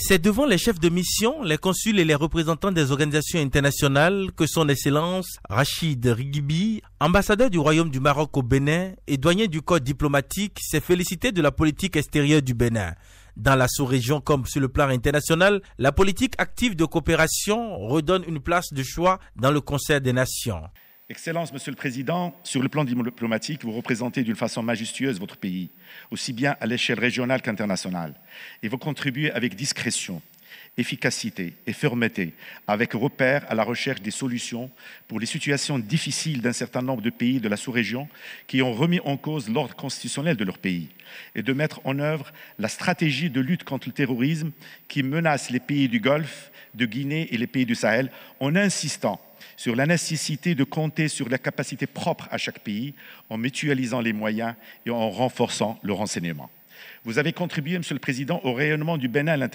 C'est devant les chefs de mission, les consuls et les représentants des organisations internationales que son Excellence Rachid Rigibi, ambassadeur du Royaume du Maroc au Bénin et doyen du corps diplomatique, s'est félicité de la politique extérieure du Bénin. Dans la sous-région comme sur le plan international, la politique active de coopération redonne une place de choix dans le Conseil des nations. Excellence, Monsieur le Président, sur le plan diplomatique, vous représentez d'une façon majestueuse votre pays, aussi bien à l'échelle régionale qu'internationale, et vous contribuez avec discrétion, efficacité et fermeté, avec repère à la recherche des solutions pour les situations difficiles d'un certain nombre de pays de la sous-région qui ont remis en cause l'ordre constitutionnel de leur pays, et de mettre en œuvre la stratégie de lutte contre le terrorisme qui menace les pays du Golfe, de Guinée et les pays du Sahel, en insistant sur la nécessité de compter sur la capacité propre à chaque pays en mutualisant les moyens et en renforçant le renseignement. Vous avez contribué, Monsieur le Président, au rayonnement du Bénin international,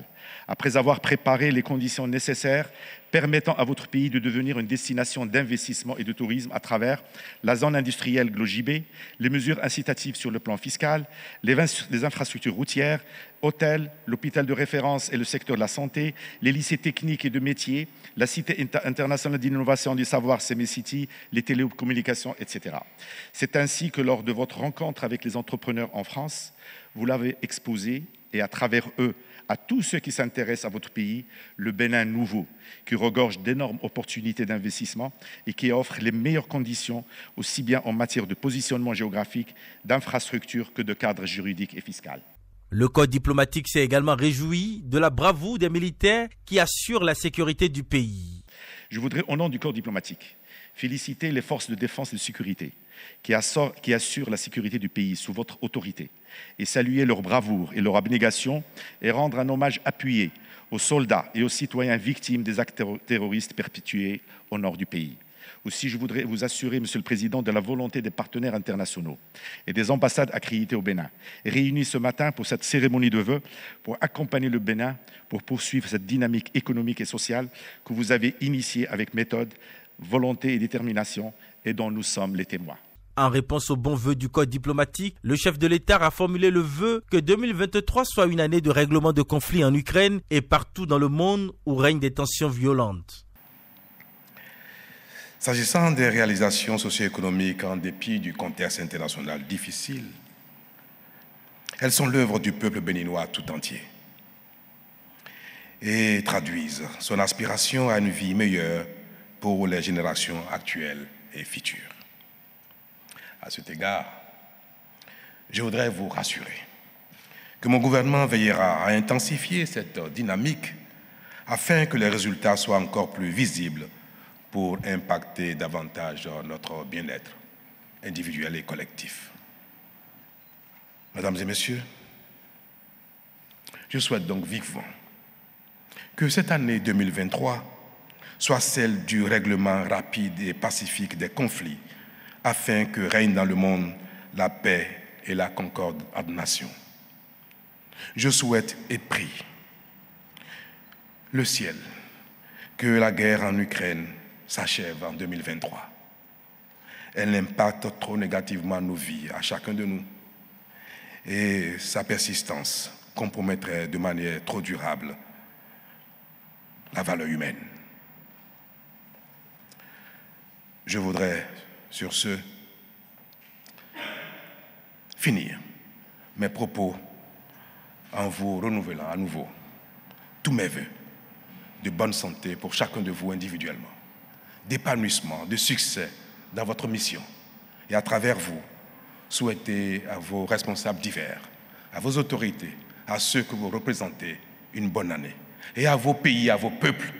l'international, après avoir préparé les conditions nécessaires permettant à votre pays de devenir une destination d'investissement et de tourisme à travers la zone industrielle GloJB, les mesures incitatives sur le plan fiscal, les, infrastructures routières, hôtels, l'hôpital de référence et le secteur de la santé, les lycées techniques et de métiers, la Cité internationale d'innovation du savoir, City, les télécommunications, etc. C'est ainsi que lors de votre rencontre avec les entrepreneurs en France, vous l'avez exposé et à travers eux à tous ceux qui s'intéressent à votre pays, le Bénin nouveau, qui regorge d'énormes opportunités d'investissement et qui offre les meilleures conditions, aussi bien en matière de positionnement géographique, d'infrastructure que de cadre juridique et fiscal. Le code diplomatique s'est également réjoui de la bravoure des militaires qui assurent la sécurité du pays. Je voudrais, au nom du corps diplomatique, féliciter les forces de défense et de sécurité qui assurent la sécurité du pays sous votre autorité et saluer leur bravoure et leur abnégation et rendre un hommage appuyé aux soldats et aux citoyens victimes des actes terroristes perpétués au nord du pays. Aussi, je voudrais vous assurer, Monsieur le Président, de la volonté des partenaires internationaux et des ambassades accréditées au Bénin, réunis ce matin pour cette cérémonie de vœux, pour accompagner le Bénin, pour poursuivre cette dynamique économique et sociale que vous avez initiée avec méthode, volonté et détermination et dont nous sommes les témoins. En réponse au bon vœu du Code diplomatique, le chef de l'État a formulé le vœu que 2023 soit une année de règlement de conflits en Ukraine et partout dans le monde où règnent des tensions violentes. S'agissant des réalisations socio-économiques en dépit du contexte international difficile, elles sont l'œuvre du peuple béninois tout entier et traduisent son aspiration à une vie meilleure pour les générations actuelles et futures. À cet égard, je voudrais vous rassurer que mon gouvernement veillera à intensifier cette dynamique afin que les résultats soient encore plus visibles pour impacter davantage notre bien-être individuel et collectif. Mesdames et messieurs, je souhaite donc vivement que cette année 2023 soit celle du règlement rapide et pacifique des conflits, afin que règne dans le monde la paix et la concorde entre nations. Je souhaite et prie le ciel que la guerre en Ukraine s'achève en 2023. Elle impacte trop négativement nos vies, à chacun de nous, et sa persistance compromettrait de manière trop durable la valeur humaine. je voudrais sur ce finir mes propos en vous renouvelant à nouveau tous mes voeux de bonne santé pour chacun de vous individuellement, d'épanouissement, de succès dans votre mission et à travers vous, souhaiter à vos responsables divers, à vos autorités, à ceux que vous représentez une bonne année et à vos pays, à vos peuples,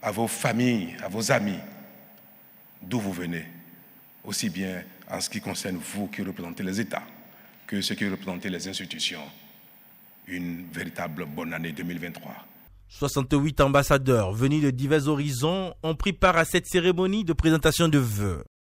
à vos familles, à vos amis, d'où vous venez, aussi bien en ce qui concerne vous qui représentez les États que ceux qui représente les institutions. Une véritable bonne année 2023. 68 ambassadeurs venus de divers horizons ont pris part à cette cérémonie de présentation de vœux.